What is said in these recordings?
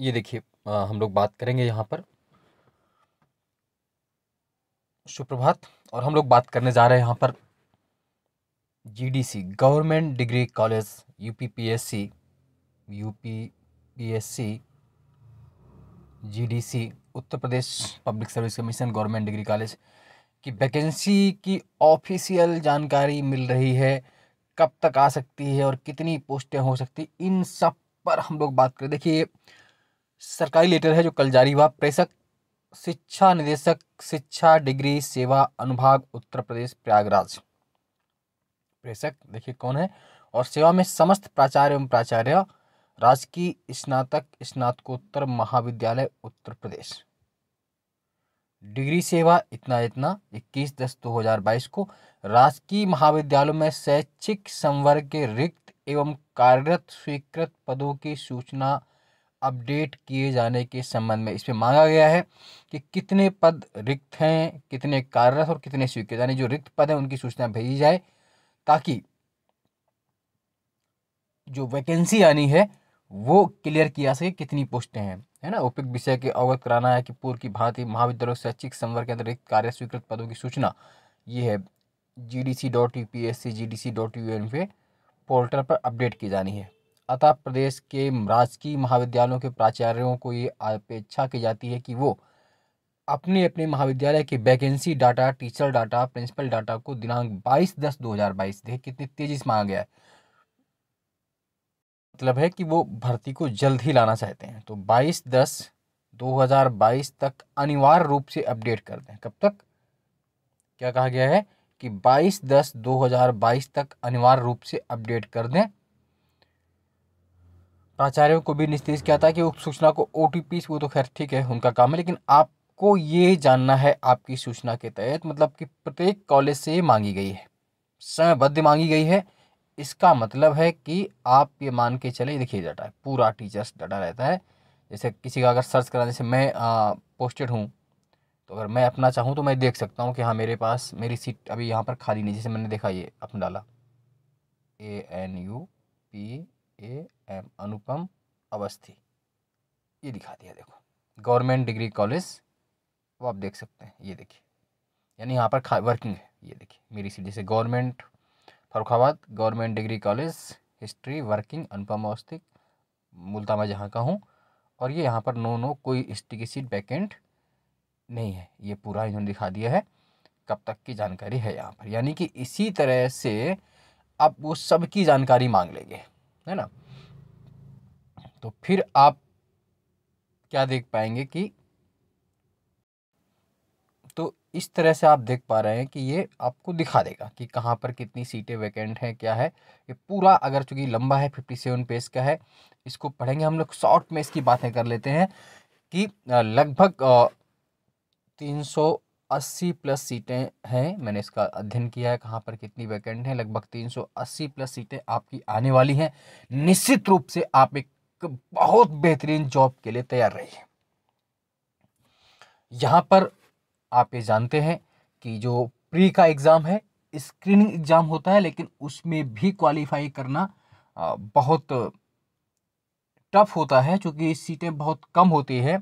ये देखिए हम लोग बात करेंगे यहाँ पर सुप्रभात और हम लोग बात करने जा रहे हैं यहाँ पर GDC government degree college UPPSC UPPSC GDC Uttar Pradesh public service commission government degree college की वैकेंसी की ऑफिशियल जानकारी मिल रही है कब तक आ सकती है और कितनी पोस्टें हो सकती इन सब पर हम लोग बात करें देखिए सरकारी लेटर है जो कल जारी हुआ प्रेषक शिक्षा निदेशक शिक्षा डिग्री सेवा अनुभाग उत्तर प्रदेश प्रयागराज प्रेषक देखिए कौन है और सेवा में समस्त प्राचार्य एवं प्राचार्य राजकीय स्नातक स्नातकोत्तर महाविद्यालय उत्तर प्रदेश डिग्री सेवा इतना इतना इक्कीस दस दो हजार बाईस को राजकीय महाविद्यालयों में शैक्षिक संवर्ग के रिक्त एवं कार्यरत स्वीकृत पदों की सूचना अपडेट किए जाने के संबंध में इसमें मांगा गया है कि कितने पद रिक्त हैं कितने कार्यरत और कितने स्वीकृत यानी जो रिक्त पद हैं उनकी सूचना भेजी जाए ताकि जो वैकेंसी आनी है वो क्लियर किया सके कितनी पोस्टें हैं है ना उपयुक्त विषय के अवगत कराना है कि पूर्व की भांति महाविद्यालय शैक्षिक संवर्ग के अंदर रिक्त कार्य स्वीकृत पदों की सूचना ये है G D C dot U P S C G D C dot U N पे पोर्टल पर अपडेट की जानी है अतः प्रदेश के राजकीय महाविद्यालयों के प्राचार्यों को ये अपेक्षा की जाती है कि वो अपने अपने महाविद्यालय के vacancy data teacher data principal data को दिनांक 22 दस 2022 देखिए कितनी तेज़ी से मांगा गया है मतलब है कि वो भर्ती को जल्द ही लाना चाहते हैं तो 22 दस 2022 तक अनिवार्य रूप से अपडेट कर दें कब तक क्या कहा गया है कि 22 दस 2022 तक अनिवार्य रूप से अपडेट कर दें प्राचार्यों को भी निर्देश किया था कि उप सूचना को ओ वो तो खैर ठीक है उनका काम है लेकिन आपको ये जानना है आपकी सूचना के तहत मतलब कि प्रत्येक कॉलेज से मांगी गई है समयबद्ध मांगी गई है इसका मतलब है कि आप ये मान के चले देखिए डाटा है पूरा टीचर्स डाटा रहता है जैसे किसी का अगर सर्च करना जैसे मैं पोस्टेड हूँ तो अगर मैं अपना चाहूँ तो मैं देख सकता हूँ कि हाँ मेरे पास मेरी सीट अभी यहाँ पर खाली नहीं जैसे मैंने देखा ये अपना डाला A N U P A M Anupam Awasthi ये दिखा दिया देखो गवर्नमेंट डिग्री कॉलेज वो आप देख सकते हैं ये देखिए यानी यहाँ पर वर्किंग है ये देखिए मेरी सीट जैसे government Farrukhabad government degree college history working Anupam Awasthi मुल्ता मैं जहाँ का हूँ और ये यहाँ पर नो नो कोई हिस्ट्री की सीट वैकेंट नहीं है ये पूरा इन्होंने दिखा दिया है कब तक की जानकारी है यहाँ पर यानी कि इसी तरह से अब वो सबकी जानकारी मांग लेंगे है ना तो फिर आप क्या देख पाएंगे कि तो इस तरह से आप देख पा रहे हैं कि ये आपको दिखा देगा कि कहाँ पर कितनी सीटें वैकेंट हैं क्या है ये पूरा अगर चूंकि लंबा है फिफ्टी सेवन पेज का है इसको पढ़ेंगे हम लोग शॉर्ट में इसकी बातें कर लेते हैं कि लगभग तीन सौ अस्सी प्लस सीटें हैं मैंने इसका अध्ययन किया है कहाँ पर कितनी वैकेंट हैं लगभग 380 प्लस सीटें आपकी आने वाली हैं निश्चित रूप से आप एक बहुत बेहतरीन जॉब के लिए तैयार रहिए यहाँ पर आप ये जानते हैं कि जो प्री का एग्ज़ाम है स्क्रीनिंग एग्ज़ाम होता है लेकिन उसमें भी क्वालिफाई करना बहुत टफ होता है क्योंकि सीटें बहुत कम होती है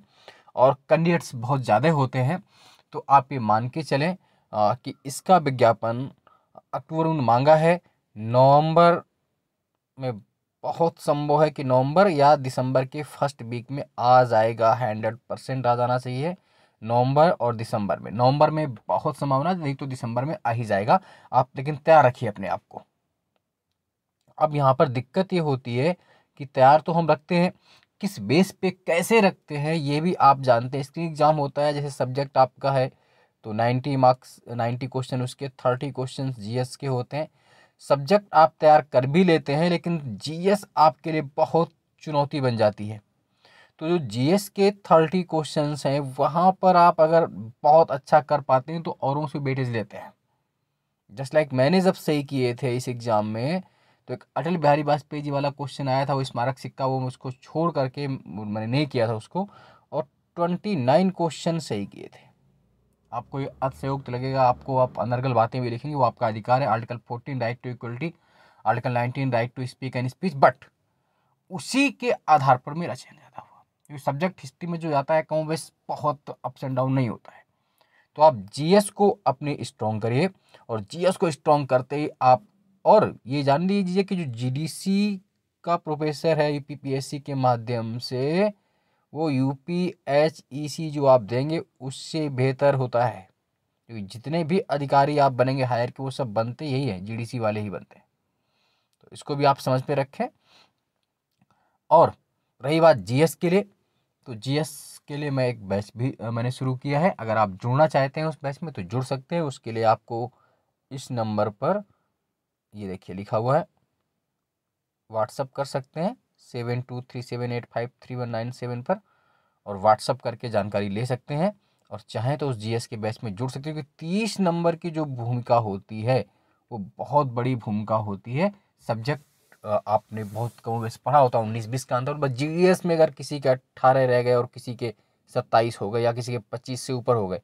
और कैंडिडेट्स बहुत ज़्यादा होते हैं तो आप ये मान के चलें आ, कि इसका विज्ञापन अक्टूबर में मांगा है नवंबर में बहुत संभव है कि नवंबर या दिसंबर के फर्स्ट वीक में आ जाएगा हंड्रेड परसेंट आ जाना चाहिए नवंबर और दिसंबर में नवंबर में बहुत संभावना नहीं तो दिसंबर में आ ही जाएगा आप लेकिन तैयार रखिए अपने आप को अब यहाँ पर दिक्कत ये होती है कि तैयार तो हम रखते हैं किस बेस पे कैसे रखते हैं ये भी आप जानते हैं स्क्रीन एग्ज़ाम होता है जैसे सब्जेक्ट आपका है तो नाइन्टी मार्क्स नाइन्टी क्वेश्चन उसके थर्टी क्वेश्चन जी के होते हैं सब्जेक्ट आप तैयार कर भी लेते हैं लेकिन जी आपके लिए बहुत चुनौती बन जाती है तो जो जी के थर्टी क्वेश्चन हैं वहाँ पर आप अगर बहुत अच्छा कर पाते हैं तो औरों से बेटेज लेते हैं जस्ट लाइक like मैंने जब सही किए थे इस एग्ज़ाम में तो एक अटल बिहारी वाजपेयी जी वाला क्वेश्चन आया था वो स्मारक सिक्का वो उसको छोड़ करके मैंने नहीं किया था उसको और ट्वेंटी नाइन क्वेश्चन सही किए थे आपको ये अतिशयोक्त लगेगा आपको आप अनर्गल बातें भी लिखेंगे वो आपका अधिकार है article fourteen right to equality article nineteen right to speak and speech but उसी के आधार पर मेरा चयन ज़्यादा हुआ क्योंकि सब्जेक्ट हिस्ट्री में जो जाता है कहूँ वैसे बहुत अप्स एंड डाउन नहीं होता है तो आप जीएस को अपने स्ट्रॉन्ग करिए और जीएस को स्ट्रॉन्ग करते ही आप और ये जान लीजिए कि जो जी का प्रोफेसर है यूपीपीएससी के माध्यम से वो U P H E C जो आप देंगे उससे बेहतर होता है क्योंकि जितने भी अधिकारी आप बनेंगे हायर के वो सब बनते यही हैं जीडीसी वाले ही बनते हैं तो इसको भी आप समझ में रखें और रही बात जीएस के लिए तो जीएस के लिए मैं एक बैच भी मैंने शुरू किया है अगर आप जुड़ना चाहते हैं उस बैच में तो जुड़ सकते हैं उसके लिए आपको इस नंबर पर ये देखिए लिखा हुआ है व्हाट्सअप कर सकते हैं seven two three seven eight five three one nine seven पर और व्हाट्सअप करके जानकारी ले सकते हैं और चाहें तो उस जीएस के बैच में जुड़ सकते हैं क्योंकि तीस नंबर की जो भूमिका होती है वो बहुत बड़ी भूमिका होती है सब्जेक्ट आपने बहुत कम वैसे पढ़ा होता है उन्नीस बीस का अंदर बस जी में अगर किसी के अट्ठारह रह गए और किसी के सत्ताईस हो गए या किसी के पच्चीस से ऊपर हो गए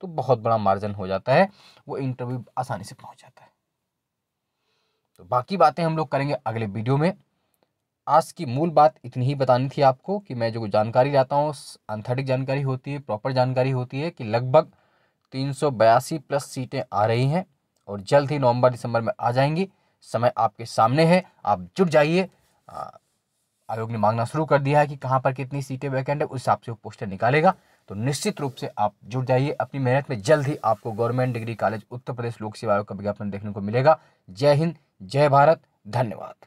तो बहुत बड़ा मार्जिन हो जाता है वो इंटरव्यू आसानी से पहुंच जाता है तो बाकी बातें हम लोग करेंगे अगले वीडियो में आज की मूल बात इतनी ही बतानी थी आपको कि मैं जो जानकारी लाता हूँ अंथेटिक जानकारी होती है प्रॉपर जानकारी होती है कि लगभग तीन प्लस सीटें आ रही हैं और जल्द ही नवंबर दिसंबर में आ जाएंगी समय आपके सामने है आप जुट जाइए आयोग ने मांगना शुरू कर दिया है कि कहाँ पर कितनी सीटें वैकेंट है उस हिसाब से वो पोस्टर निकालेगा तो निश्चित रूप से आप जुट जाइए अपनी मेहनत में जल्द ही आपको government degree college Uttar Pradesh लोक सेवा आयोग का विज्ञापन देखने को मिलेगा जय हिंद जय भारत धन्यवाद